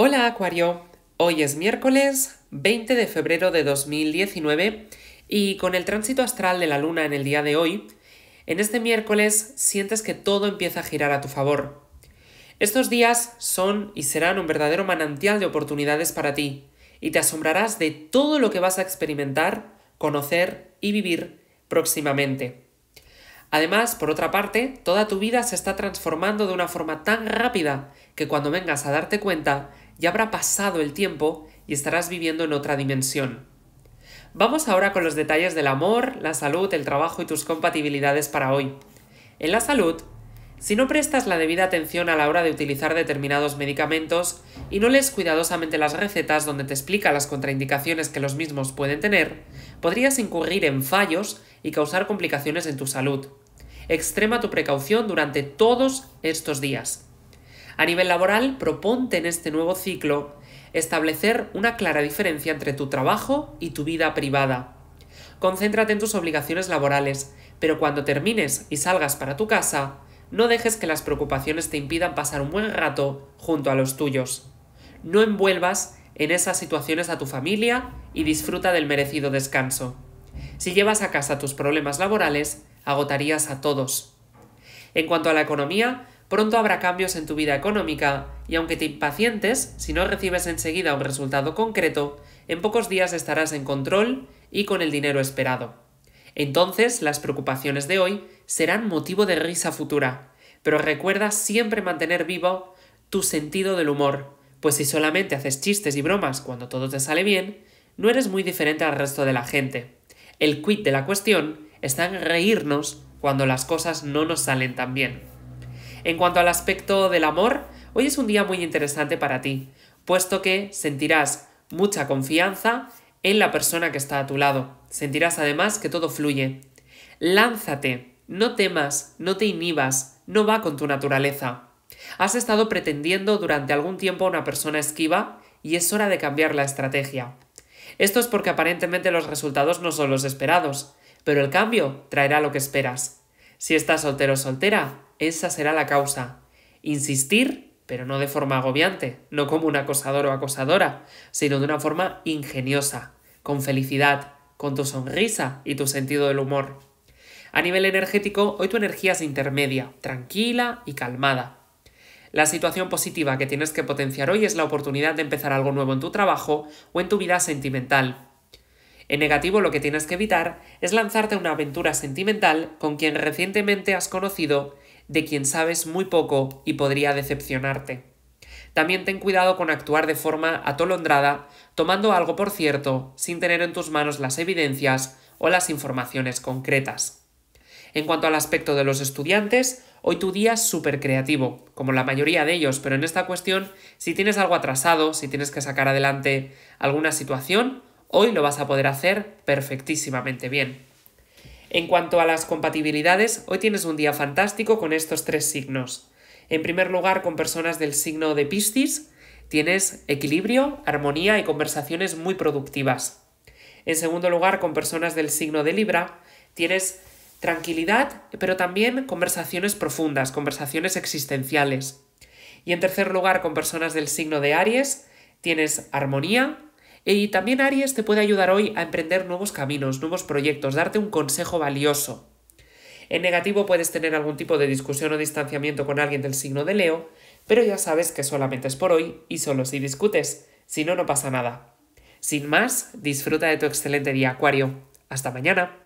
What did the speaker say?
Hola Acuario, hoy es miércoles 20 de febrero de 2019 y con el tránsito astral de la luna en el día de hoy, en este miércoles sientes que todo empieza a girar a tu favor. Estos días son y serán un verdadero manantial de oportunidades para ti y te asombrarás de todo lo que vas a experimentar, conocer y vivir próximamente. Además, por otra parte, toda tu vida se está transformando de una forma tan rápida que cuando vengas a darte cuenta, ya habrá pasado el tiempo y estarás viviendo en otra dimensión. Vamos ahora con los detalles del amor, la salud, el trabajo y tus compatibilidades para hoy. En la salud, si no prestas la debida atención a la hora de utilizar determinados medicamentos y no lees cuidadosamente las recetas donde te explica las contraindicaciones que los mismos pueden tener, podrías incurrir en fallos y causar complicaciones en tu salud. Extrema tu precaución durante todos estos días. A nivel laboral, proponte en este nuevo ciclo establecer una clara diferencia entre tu trabajo y tu vida privada. Concéntrate en tus obligaciones laborales, pero cuando termines y salgas para tu casa, no dejes que las preocupaciones te impidan pasar un buen rato junto a los tuyos. No envuelvas en esas situaciones a tu familia y disfruta del merecido descanso. Si llevas a casa tus problemas laborales, agotarías a todos. En cuanto a la economía, Pronto habrá cambios en tu vida económica y aunque te impacientes, si no recibes enseguida un resultado concreto, en pocos días estarás en control y con el dinero esperado. Entonces, las preocupaciones de hoy serán motivo de risa futura, pero recuerda siempre mantener vivo tu sentido del humor, pues si solamente haces chistes y bromas cuando todo te sale bien, no eres muy diferente al resto de la gente. El quid de la cuestión está en reírnos cuando las cosas no nos salen tan bien. En cuanto al aspecto del amor, hoy es un día muy interesante para ti, puesto que sentirás mucha confianza en la persona que está a tu lado. Sentirás además que todo fluye. Lánzate, no temas, no te inhibas, no va con tu naturaleza. Has estado pretendiendo durante algún tiempo a una persona esquiva y es hora de cambiar la estrategia. Esto es porque aparentemente los resultados no son los esperados, pero el cambio traerá lo que esperas. Si estás soltero o soltera, esa será la causa. Insistir, pero no de forma agobiante, no como un acosador o acosadora, sino de una forma ingeniosa, con felicidad, con tu sonrisa y tu sentido del humor. A nivel energético, hoy tu energía es intermedia, tranquila y calmada. La situación positiva que tienes que potenciar hoy es la oportunidad de empezar algo nuevo en tu trabajo o en tu vida sentimental. En negativo lo que tienes que evitar es lanzarte a una aventura sentimental con quien recientemente has conocido de quien sabes muy poco y podría decepcionarte. También ten cuidado con actuar de forma atolondrada, tomando algo por cierto, sin tener en tus manos las evidencias o las informaciones concretas. En cuanto al aspecto de los estudiantes, hoy tu día es súper creativo, como la mayoría de ellos, pero en esta cuestión, si tienes algo atrasado, si tienes que sacar adelante alguna situación, hoy lo vas a poder hacer perfectísimamente bien. En cuanto a las compatibilidades, hoy tienes un día fantástico con estos tres signos. En primer lugar, con personas del signo de Piscis, tienes equilibrio, armonía y conversaciones muy productivas. En segundo lugar, con personas del signo de Libra, tienes tranquilidad, pero también conversaciones profundas, conversaciones existenciales. Y en tercer lugar, con personas del signo de Aries, tienes armonía, y también Aries te puede ayudar hoy a emprender nuevos caminos, nuevos proyectos, darte un consejo valioso. En negativo puedes tener algún tipo de discusión o distanciamiento con alguien del signo de Leo, pero ya sabes que solamente es por hoy y solo si discutes, si no, no pasa nada. Sin más, disfruta de tu excelente día, Acuario. Hasta mañana.